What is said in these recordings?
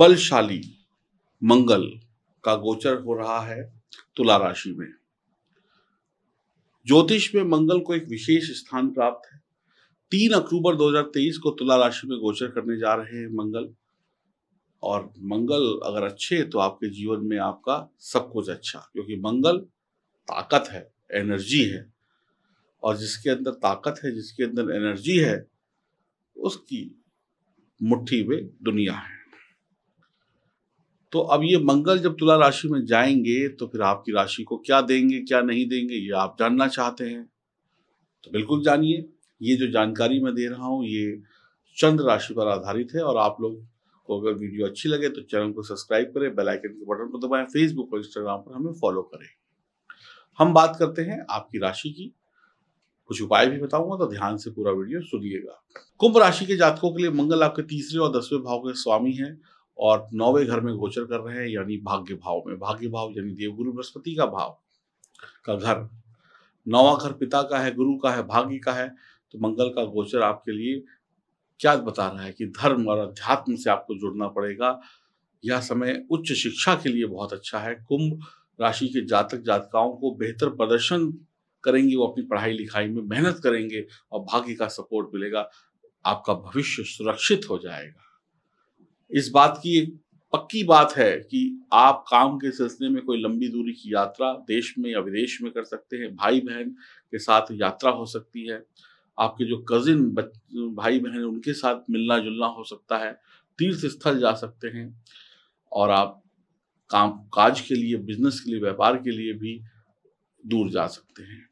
बलशाली मंगल का गोचर हो रहा है तुला राशि में ज्योतिष में मंगल को एक विशेष स्थान प्राप्त है तीन अक्टूबर 2023 को तुला राशि में गोचर करने जा रहे हैं मंगल और मंगल अगर अच्छे तो आपके जीवन में आपका सब कुछ अच्छा क्योंकि मंगल ताकत है एनर्जी है और जिसके अंदर ताकत है जिसके अंदर एनर्जी है उसकी मुट्ठी में दुनिया है तो अब ये मंगल जब तुला राशि में जाएंगे तो फिर आपकी राशि को क्या देंगे क्या नहीं देंगे ये आप जानना चाहते हैं तो बिल्कुल जानिए ये जो जानकारी मैं दे रहा हूँ ये चंद्र राशि पर आधारित है और आप लोग को अगर वीडियो अच्छी लगे तो चैनल को सब्सक्राइब करें बेल आइकन के बटन पर दबाएं फेसबुक और इंस्टाग्राम पर हमें फॉलो करें हम बात करते हैं आपकी राशि की कुछ उपाय भी बताऊंगा तो ध्यान से पूरा वीडियो सुनिएगा कुंभ राशि के जातकों के लिए मंगल आपके तीसरे और दसवें भाव के स्वामी हैं और नौवे घर में गोचर कर रहे हैं यानी भाग्य भाव में भाग्य भाव यानी देवगुरु बृहस्पति का भाव का घर नौवा घर पिता का है गुरु का है भाग्य का है तो मंगल का गोचर आपके लिए क्या बता रहा है कि धर्म और अध्यात्म से आपको जुड़ना पड़ेगा यह समय उच्च शिक्षा के लिए बहुत अच्छा है कुंभ राशि के जातक जातकाओं को बेहतर प्रदर्शन करेंगे वो अपनी पढ़ाई लिखाई में मेहनत करेंगे और भाग्य का सपोर्ट मिलेगा आपका भविष्य सुरक्षित हो जाएगा इस बात की एक पक्की बात है कि आप काम के सिलसिले में कोई लंबी दूरी की यात्रा देश में या विदेश में कर सकते हैं भाई बहन के साथ यात्रा हो सकती है आपके जो कजिन भाई बहन उनके साथ मिलना जुलना हो सकता है तीर्थ स्थल जा सकते हैं और आप काम काज के लिए बिजनेस के लिए व्यापार के लिए भी दूर जा सकते हैं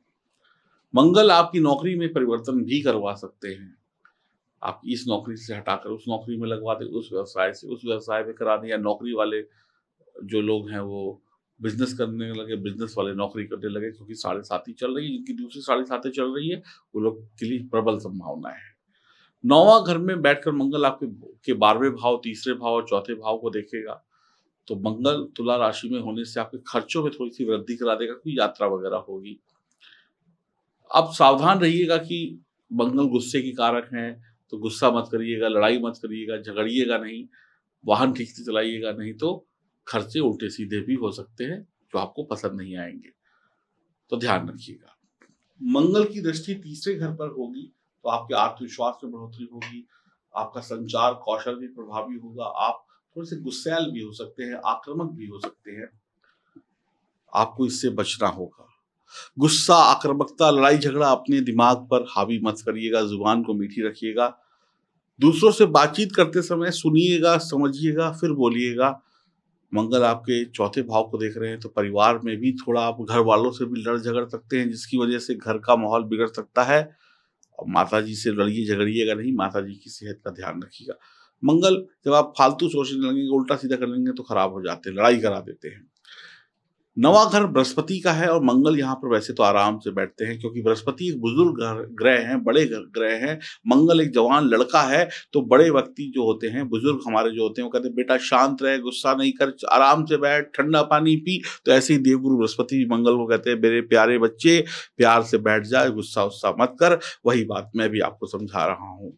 मंगल आपकी नौकरी में परिवर्तन भी करवा सकते हैं आप इस नौकरी से हटाकर उस नौकरी में लगवा दे उस व्यवसाय से उस व्यवसाय में करा दें या नौकरी वाले जो लोग हैं वो बिजनेस करने लगे बिजनेस वाले नौकरी करने लगे क्योंकि साढ़े साथी चल रही है जिनकी दूसरी साढ़े साथें चल रही है वो लोग के लिए प्रबल संभावना है नौवा घर में बैठकर मंगल आपके के बारहवें भाव तीसरे भाव और चौथे भाव को देखेगा तो मंगल तुला राशि में होने से आपके खर्चों में थोड़ी सी वृद्धि करा देगा कोई यात्रा वगैरह होगी अब सावधान रहिएगा कि मंगल गुस्से के कारक हैं तो गुस्सा मत करिएगा लड़ाई मत करिएगा झगड़िएगा नहीं वाहन ठीक से चलाइएगा नहीं तो खर्चे उल्टे सीधे भी हो सकते हैं जो आपको पसंद नहीं आएंगे तो ध्यान रखिएगा मंगल की दृष्टि तीसरे घर पर होगी तो आपके आत्मविश्वास में बढ़ोतरी होगी आपका संचार कौशल भी प्रभावी होगा आप थोड़े से गुस्सैल भी हो सकते हैं आक्रामक भी हो सकते हैं आपको इससे बचना होगा गुस्सा आक्रमकता लड़ाई झगड़ा अपने दिमाग पर हावी मत करिएगा जुबान को मीठी रखिएगा दूसरों से बातचीत करते समय सुनिएगा समझिएगा फिर बोलिएगा मंगल आपके चौथे भाव को देख रहे हैं तो परिवार में भी थोड़ा आप घर वालों से भी लड़ झगड़ सकते हैं जिसकी वजह से घर का माहौल बिगड़ सकता है और माता जी से लड़िए झगड़िएगा नहीं माता जी की सेहत का ध्यान रखिएगा मंगल जब आप फालतू सोचने लगेंगे उल्टा सीधा कर लेंगे तो खराब हो जाते हैं लड़ाई करा देते हैं नवा घर बृहस्पति का है और मंगल यहाँ पर वैसे तो आराम से बैठते हैं क्योंकि बृहस्पति एक बुजुर्ग ग्रह हैं बड़े ग्रह हैं मंगल एक जवान लड़का है तो बड़े व्यक्ति जो होते हैं बुजुर्ग हमारे जो होते हैं वो कहते हैं बेटा शांत रहे गुस्सा नहीं कर आराम से बैठ ठंडा पानी पी तो ऐसे ही देवगुरु बृहस्पति मंगल को कहते हैं मेरे प्यारे बच्चे प्यार से बैठ जाए गुस्सा उस्सा मत कर वही बात मैं भी आपको समझा रहा हूँ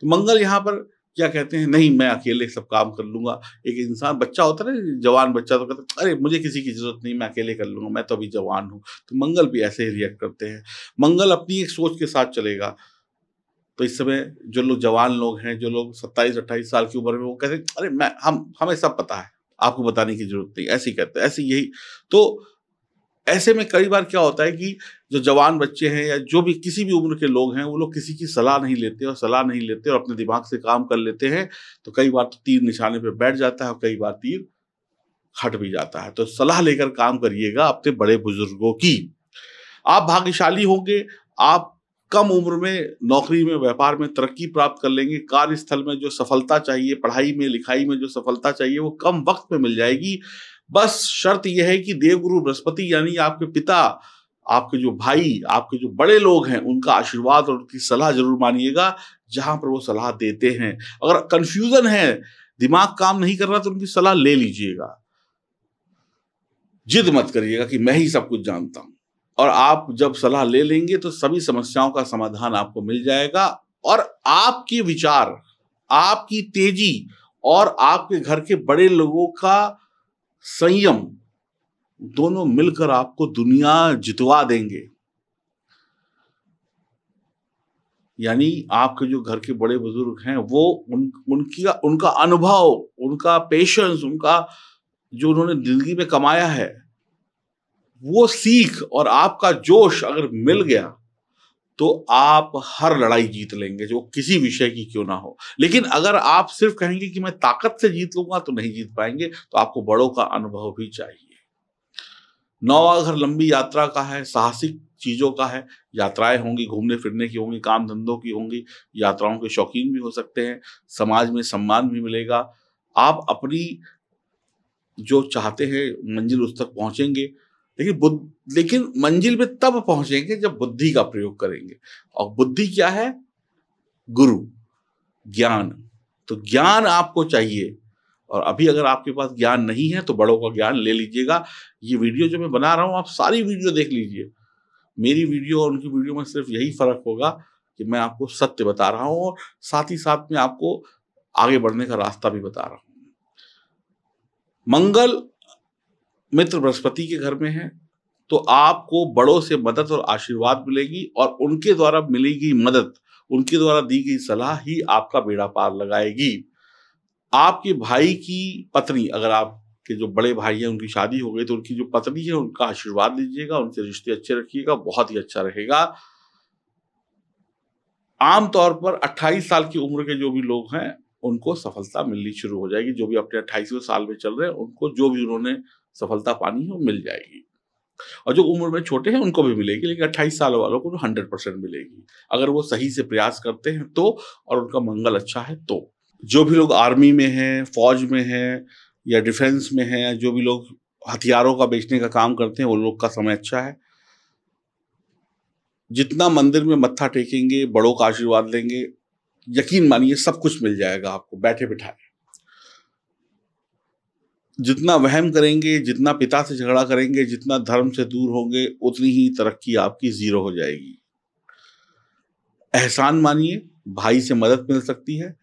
तो मंगल यहाँ पर क्या कहते हैं नहीं मैं अकेले सब काम कर लूंगा एक इंसान बच्चा होता है ना जवान बच्चा तो कहता अरे मुझे किसी की जरूरत नहीं मैं अकेले कर लूंगा मैं तो अभी जवान हूँ तो मंगल भी ऐसे ही रिएक्ट करते हैं मंगल अपनी एक सोच के साथ चलेगा तो इस समय जो लोग जवान लोग हैं जो लोग सत्ताईस अट्ठाईस साल की उम्र में वो कहते हैं अरे मैं हम हमें सब पता है आपको बताने की जरूरत नहीं ऐसे ही कहते ऐसे यही तो ऐसे में कई बार क्या होता है कि जो जवान बच्चे हैं या जो भी किसी भी उम्र के लोग हैं वो लोग किसी की सलाह नहीं लेते और सलाह नहीं लेते और अपने दिमाग से काम कर लेते हैं तो कई बार तो तीर निशाने पर बैठ जाता है और कई बार तीर हट भी जाता है तो सलाह लेकर काम करिएगा अपने बड़े बुजुर्गों की आप भाग्यशाली होंगे आप कम उम्र में नौकरी में व्यापार में तरक्की प्राप्त कर लेंगे कार्यस्थल में जो सफलता चाहिए पढ़ाई में लिखाई में जो सफलता चाहिए वो कम वक्त में मिल जाएगी बस शर्त यह है कि देवगुरु बृहस्पति यानी आपके पिता आपके जो भाई आपके जो बड़े लोग हैं उनका आशीर्वाद और उनकी सलाह जरूर मानिएगा जहां पर वो सलाह देते हैं अगर कंफ्यूजन है दिमाग काम नहीं कर रहा तो उनकी सलाह ले लीजिएगा जिद मत करिएगा कि मैं ही सब कुछ जानता हूं और आप जब सलाह ले लेंगे तो सभी समस्याओं का समाधान आपको मिल जाएगा और आपके विचार आपकी तेजी और आपके घर के बड़े लोगों का संयम दोनों मिलकर आपको दुनिया जितवा देंगे यानी आपके जो घर के बड़े बुजुर्ग हैं वो उन उनकी उनका अनुभव उनका पेशेंस उनका जो उन्होंने जिंदगी में कमाया है वो सीख और आपका जोश अगर मिल गया तो आप हर लड़ाई जीत लेंगे जो किसी विषय की क्यों ना हो लेकिन अगर आप सिर्फ कहेंगे कि मैं ताकत से जीत लूंगा तो नहीं जीत पाएंगे तो आपको बड़ों का अनुभव भी चाहिए नौवा घर लंबी यात्रा का है साहसिक चीज़ों का है यात्राएं होंगी घूमने फिरने की होंगी काम धंधों की होंगी यात्राओं के शौकीन भी हो सकते हैं समाज में सम्मान भी मिलेगा आप अपनी जो चाहते हैं मंजिल उस तक पहुंचेंगे लेकिन बुद्ध लेकिन मंजिल पे तब पहुंचेंगे जब बुद्धि का प्रयोग करेंगे और बुद्धि क्या है गुरु ज्ञान तो ज्ञान आपको चाहिए और अभी अगर आपके पास ज्ञान नहीं है तो बड़ों का ज्ञान ले लीजिएगा ये वीडियो जो मैं बना रहा हूँ आप सारी वीडियो देख लीजिए मेरी वीडियो और उनकी वीडियो में सिर्फ यही फर्क होगा कि मैं आपको सत्य बता रहा हूँ और साथ ही साथ में आपको आगे बढ़ने का रास्ता भी बता रहा हूँ मंगल मित्र बृहस्पति के घर में है तो आपको बड़ों से मदद और आशीर्वाद मिलेगी और उनके द्वारा मिलेगी मदद उनके द्वारा दी गई सलाह ही आपका बेड़ा पार लगाएगी आपके भाई की पत्नी अगर आप जो बड़े भाई हैं उनकी शादी हो गई तो उनकी जो पत्नी है उनका आशीर्वाद लीजिएगा उनसे रिश्ते अच्छे रखिएगा बहुत ही अच्छा रहेगा आमतौर पर 28 साल की उम्र के जो भी लोग हैं उनको सफलता मिलनी शुरू हो जाएगी जो भी अपने अट्ठाईसवें साल में चल रहे हैं उनको जो भी उन्होंने सफलता पानी है वो मिल जाएगी और जो उम्र में छोटे हैं उनको भी मिलेगी लेकिन अट्ठाईस साल वालों को हंड्रेड परसेंट मिलेगी अगर वो सही से प्रयास करते हैं तो और उनका मंगल अच्छा है तो जो भी लोग आर्मी में हैं फौज में हैं या डिफेंस में हैं जो भी लोग हथियारों का बेचने का काम करते हैं वो लोग का समय अच्छा है जितना मंदिर में मत्था टेकेंगे बड़ों का आशीर्वाद लेंगे यकीन मानिए सब कुछ मिल जाएगा आपको बैठे बिठाए जितना वहम करेंगे जितना पिता से झगड़ा करेंगे जितना धर्म से दूर होंगे उतनी ही तरक्की आपकी ज़ीरो हो जाएगी एहसान मानिए भाई से मदद मिल सकती है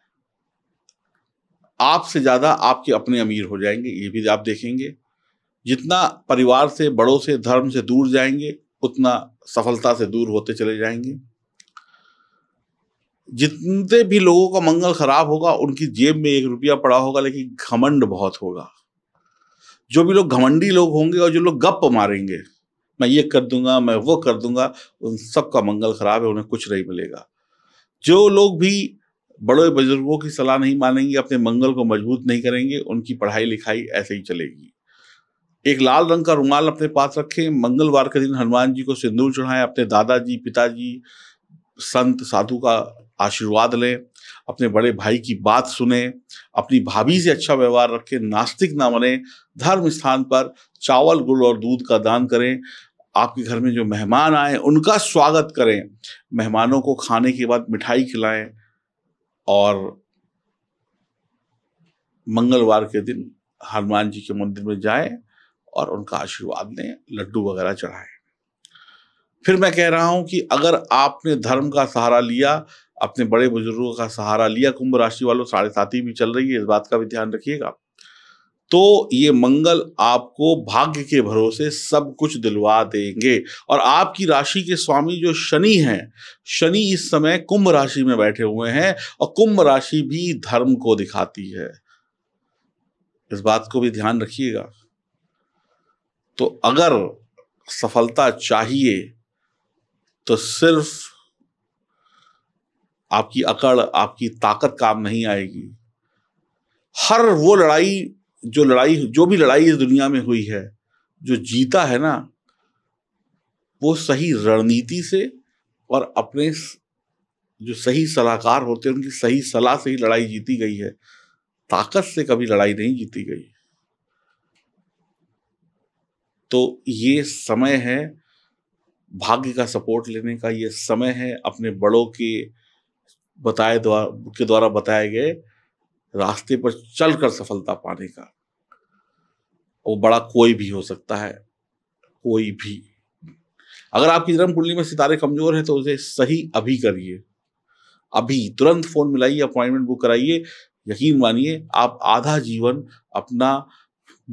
आपसे ज़्यादा आपके अपने अमीर हो जाएंगे ये भी आप देखेंगे जितना परिवार से बड़ों से धर्म से दूर जाएंगे उतना सफलता से दूर होते चले जाएंगे जितने भी लोगों का मंगल खराब होगा उनकी जेब में एक रुपया पड़ा होगा लेकिन घमंड बहुत होगा जो भी लोग घमंडी लोग होंगे और जो लोग गप मारेंगे मैं ये कर दूंगा मैं वो कर दूंगा उन सबका मंगल खराब है उन्हें कुछ नहीं मिलेगा जो लोग भी बड़े बुजुर्गों की सलाह नहीं मानेंगे अपने मंगल को मजबूत नहीं करेंगे उनकी पढ़ाई लिखाई ऐसे ही चलेगी एक लाल रंग का रुमाल अपने पास रखें मंगलवार के दिन हनुमान जी को सिंदूर चढ़ाएं अपने दादाजी पिताजी संत साधु का आशीर्वाद लें अपने बड़े भाई की बात सुने अपनी भाभी से अच्छा व्यवहार रखें नास्तिक ना बने धर्म स्थान पर चावल गुड़ और दूध का दान करें आपके घर में जो मेहमान आए उनका स्वागत करें मेहमानों को खाने के बाद मिठाई खिलाएं और मंगलवार के दिन हनुमान जी के मंदिर में जाएं और उनका आशीर्वाद लें लड्डू वगैरह चढ़ाएं फिर मैं कह रहा हूं कि अगर आपने धर्म का सहारा लिया अपने बड़े बुजुर्गों का सहारा लिया कुंभ राशि वालों साढ़े साथी भी चल रही है इस बात का भी ध्यान रखिएगा तो ये मंगल आपको भाग्य के भरोसे सब कुछ दिलवा देंगे और आपकी राशि के स्वामी जो शनि हैं शनि इस समय कुंभ राशि में बैठे हुए हैं और कुंभ राशि भी धर्म को दिखाती है इस बात को भी ध्यान रखिएगा तो अगर सफलता चाहिए तो सिर्फ आपकी अकड़ आपकी ताकत काम नहीं आएगी हर वो लड़ाई जो लड़ाई जो भी लड़ाई इस दुनिया में हुई है जो जीता है ना वो सही रणनीति से और अपने जो सही सलाहकार होते हैं उनकी सही सलाह से ही लड़ाई जीती गई है ताकत से कभी लड़ाई नहीं जीती गई तो ये समय है भाग्य का सपोर्ट लेने का ये समय है अपने बड़ों के बताए द्वारा के द्वारा बताए गए रास्ते पर चलकर सफलता पाने का वो बड़ा कोई भी हो सकता है कोई भी अगर आपकी जन्म कुंडली में सितारे कमजोर है तो उसे सही अभी करिए अभी तुरंत फोन मिलाइए अपॉइंटमेंट बुक कराइए यकीन मानिए आप आधा जीवन अपना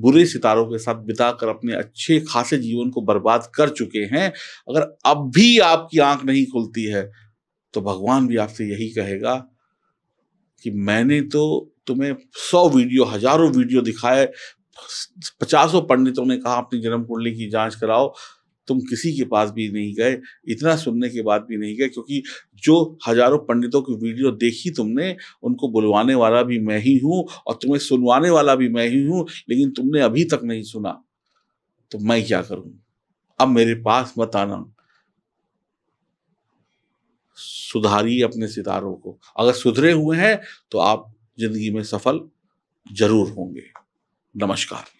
बुरे सितारों के साथ बिताकर अपने अच्छे खासे जीवन को बर्बाद कर चुके हैं अगर अब भी आपकी आंख नहीं खुलती है तो भगवान भी आपसे यही कहेगा कि मैंने तो तुम्हें सौ वीडियो हजारों वीडियो दिखाए पचासों पंडितों ने कहा अपनी जन्म कुंडली की जांच कराओ तुम किसी के पास भी नहीं गए इतना सुनने के बाद भी नहीं गए क्योंकि जो हजारों पंडितों की वीडियो देखी तुमने उनको बुलवाने वाला भी मैं ही हूँ और तुम्हें सुनवाने वाला भी मैं ही हूँ लेकिन तुमने अभी तक नहीं सुना तो मैं क्या करूँ अब मेरे पास मत आना सुधारिए अपने सितारों को अगर सुधरे हुए हैं तो आप जिंदगी में सफल जरूर होंगे नमस्कार